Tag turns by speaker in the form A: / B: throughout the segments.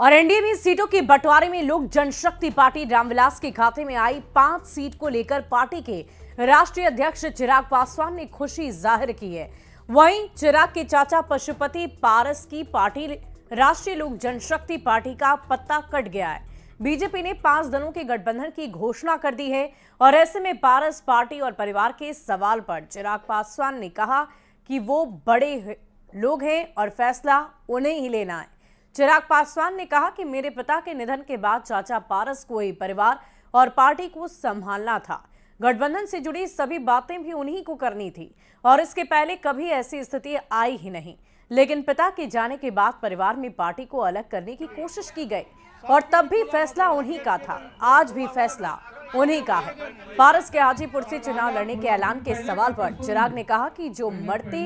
A: और एनडीए में सीटों के बंटवारे में लोक जनशक्ति पार्टी रामविलास के खाते में आई पांच सीट को लेकर पार्टी के राष्ट्रीय अध्यक्ष चिराग पासवान ने खुशी जाहिर की है वहीं चिराग के चाचा पशुपति पारस की पार्टी राष्ट्रीय लोक जनशक्ति पार्टी का पत्ता कट गया है बीजेपी ने पांच दलों के गठबंधन की घोषणा कर दी है और ऐसे में पारस पार्टी और परिवार के सवाल पर चिराग पासवान ने कहा कि वो बड़े लोग हैं और फैसला उन्हें ही लेना है चिराग पासवान ने कहा कि मेरे पिता के निधन के बाद चाचा पारस को ही परिवार और पार्टी को संभालना था गठबंधन से जुड़ी सभी बातें भी उन्हीं को करनी थी और इसके पहले कभी ऐसी स्थिति आई ही नहीं लेकिन पिता के जाने के बाद परिवार में पार्टी को अलग करने की कोशिश की गई और तब भी फैसला उन्हीं का था आज भी फैसला उन्हीं का है पारस के हाजीपुर से चुनाव लड़ने के ऐलान के सवाल पर चिराग ने कहा कि जो मरते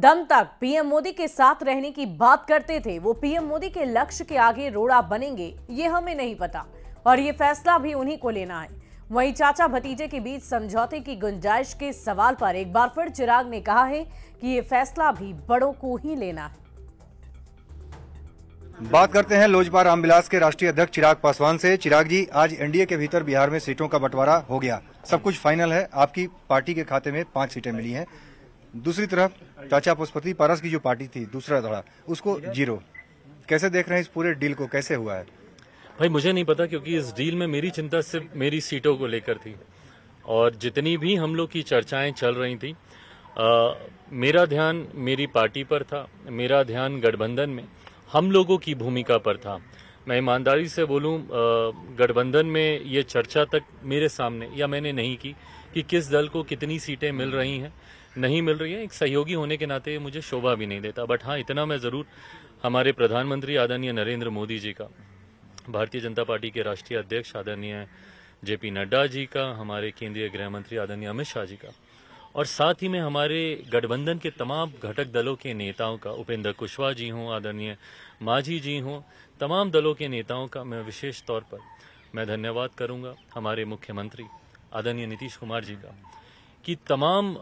A: दम तक पीएम मोदी के साथ रहने की बात करते थे वो पीएम मोदी के लक्ष्य के आगे रोड़ा बनेंगे ये हमें नहीं पता और ये फैसला भी उन्हीं को लेना है वहीं चाचा भतीजे के बीच समझौते की गुंजाइश के सवाल पर एक बार फिर चिराग ने कहा है कि ये फैसला भी बड़ों को ही लेना है
B: बात करते हैं लोजपा रामविलास के राष्ट्रीय अध्यक्ष चिराग पासवान से चिराग जी आज एनडीए के भीतर बिहार में सीटों का बंटवारा हो गया सब कुछ फाइनल है आपकी पार्टी के खाते में पांच सीटें मिली हैं दूसरी तरफ चाचा पुष्पति पारस की जो पार्टी थी दूसरा धड़ा उसको जीरो कैसे देख रहे हैं इस पूरे डील को कैसे हुआ है
C: भाई मुझे नहीं पता क्योंकि इस डील में मेरी चिंता सिर्फ मेरी सीटों को लेकर थी और जितनी भी हम लोग की चर्चाएं चल रही थी आ, मेरा ध्यान मेरी पार्टी पर था मेरा ध्यान गठबंधन में हम लोगों की भूमिका पर था मैं ईमानदारी से बोलूं गठबंधन में ये चर्चा तक मेरे सामने या मैंने नहीं की कि किस दल को कितनी सीटें मिल रही हैं नहीं मिल रही हैं एक सहयोगी होने के नाते मुझे शोभा भी नहीं देता बट हाँ इतना मैं ज़रूर हमारे प्रधानमंत्री आदरणीय नरेंद्र मोदी जी का भारतीय जनता पार्टी के राष्ट्रीय अध्यक्ष आदरणीय जेपी नड्डा जी का हमारे केंद्रीय गृह मंत्री आदरणीय अमित शाह जी का और साथ ही में हमारे गठबंधन के तमाम घटक दलों के नेताओं का उपेंद्र कुशवाहा जी हों आदरणीय माझी जी हों तमाम दलों के नेताओं का मैं विशेष तौर पर मैं धन्यवाद करूंगा हमारे मुख्यमंत्री आदरणीय नीतीश कुमार जी का कि तमाम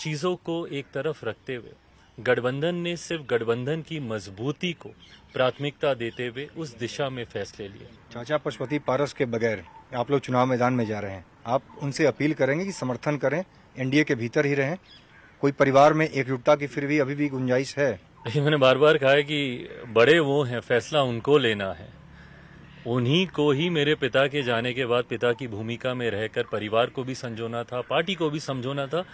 C: चीज़ों को एक तरफ रखते हुए गठबंधन ने सिर्फ गठबंधन की मजबूती को प्राथमिकता देते हुए उस दिशा में फैसले लिए
B: चाचा पशुपति पारस के बगैर आप लोग चुनाव मैदान में जा रहे हैं आप उनसे अपील करेंगे कि समर्थन करें एनडीए के भीतर ही रहें कोई परिवार में एकजुटता की फिर भी अभी भी गुंजाइश है
C: लेकिन मैंने बार बार कहा है कि बड़े वो हैं फैसला उनको लेना है उन्हीं को ही मेरे पिता के जाने के बाद पिता की भूमिका में रहकर परिवार को भी समझोना था पार्टी को भी समझोना था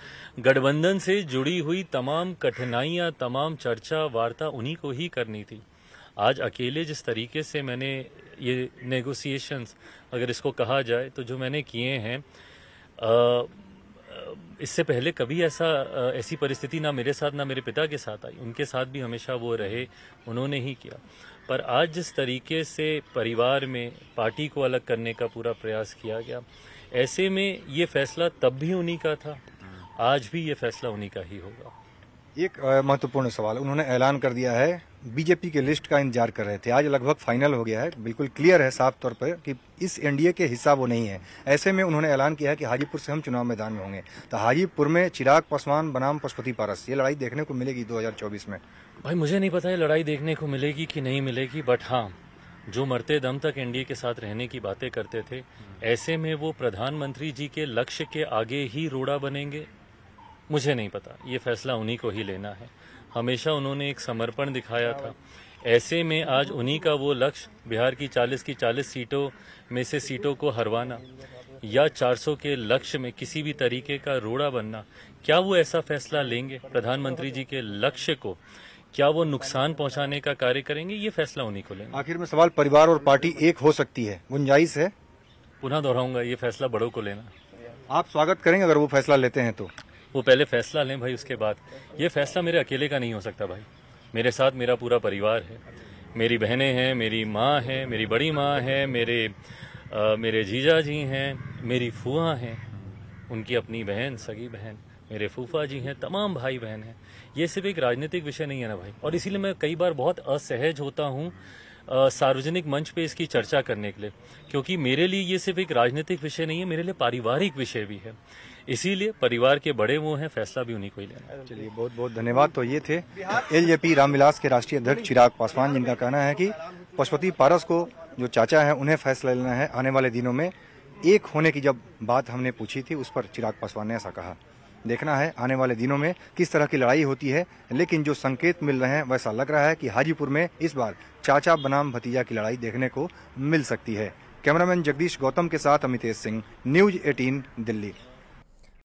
C: गठबंधन से जुड़ी हुई तमाम कठिनाइयां तमाम चर्चा वार्ता उन्हीं को ही करनी थी आज अकेले जिस तरीके से मैंने ये नेगोशिएशंस अगर इसको कहा जाए तो जो मैंने किए हैं इससे पहले कभी ऐसा ऐसी परिस्थिति ना मेरे साथ ना मेरे पिता के साथ आई उनके साथ भी हमेशा वो रहे उन्होंने ही किया पर आज जिस तरीके से परिवार में पार्टी को अलग करने का पूरा प्रयास किया गया ऐसे में ये फैसला तब भी उन्हीं का था आज भी ये फैसला उन्हीं का ही होगा
B: एक महत्वपूर्ण सवाल उन्होंने ऐलान कर दिया है बीजेपी के लिस्ट का इंतजार कर रहे थे आज लगभग फाइनल हो गया है बिल्कुल क्लियर है साफ तौर पर कि इस एनडीए के हिस्सा वो नहीं है ऐसे में उन्होंने ऐलान किया है कि हाजीपुर से हम चुनाव मैदान में होंगे तो हाजीपुर में चिराग पासवान बनाम पशुपति पारस ये लड़ाई देखने को मिलेगी 2024 में
C: भाई मुझे नहीं पता ये लड़ाई देखने को मिलेगी कि नहीं मिलेगी बट हाँ जो मरते दम तक एनडीए के साथ रहने की बातें करते थे ऐसे में वो प्रधानमंत्री जी के लक्ष्य के आगे ही रोड़ा बनेंगे मुझे नहीं पता ये फैसला उन्हीं को ही लेना है हमेशा उन्होंने एक समर्पण दिखाया था ऐसे में आज उन्हीं का वो लक्ष्य बिहार की 40 की 40 सीटों में से सीटों को हरवाना या 400 के लक्ष्य में किसी भी तरीके का रोड़ा बनना क्या वो ऐसा फैसला लेंगे प्रधानमंत्री जी के लक्ष्य को क्या वो नुकसान पहुंचाने का कार्य करेंगे ये फैसला उन्हीं को लेंगे
B: आखिर में सवाल परिवार और पार्टी एक हो सकती है गुंजाइश है पुनः दोहराऊंगा ये फैसला बड़ों को लेना आप स्वागत करेंगे अगर वो फैसला लेते हैं तो
C: वो पहले फैसला लें भाई उसके बाद ये फैसला मेरे अकेले का नहीं हो सकता भाई मेरे साथ मेरा पूरा परिवार है मेरी बहनें हैं मेरी माँ है मेरी बड़ी माँ है मेरे आ, मेरे जीजा जी हैं मेरी फुआ हैं उनकी अपनी बहन सगी बहन मेरे फूफा जी हैं तमाम भाई बहन हैं ये सिर्फ एक राजनीतिक विषय नहीं है ना भाई और इसीलिए मैं कई बार बहुत असहज होता हूँ सार्वजनिक मंच पे इसकी चर्चा करने के लिए क्योंकि मेरे लिए ये सिर्फ एक राजनीतिक विषय नहीं है मेरे लिए पारिवारिक विषय भी है इसीलिए परिवार के बड़े वो हैं फैसला भी उन्हीं को ही लेना चलिए
B: बहुत बहुत धन्यवाद तो ये थे एलजेपी रामविलास के राष्ट्रीय अध्यक्ष चिराग पासवान जिनका कहना है कि पशुपति पारस को जो चाचा है उन्हें फैसला लेना है आने वाले दिनों में एक होने की जब बात हमने पूछी थी उस पर चिराग पासवान ने ऐसा कहा देखना है आने वाले दिनों में किस तरह की लड़ाई होती है लेकिन जो संकेत मिल रहे हैं वैसा लग रहा है कि हाजीपुर में इस बार चाचा बनाम भतीजा की लड़ाई देखने को मिल सकती है कैमरामैन जगदीश गौतम के साथ अमितेश सिंह न्यूज 18 दिल्ली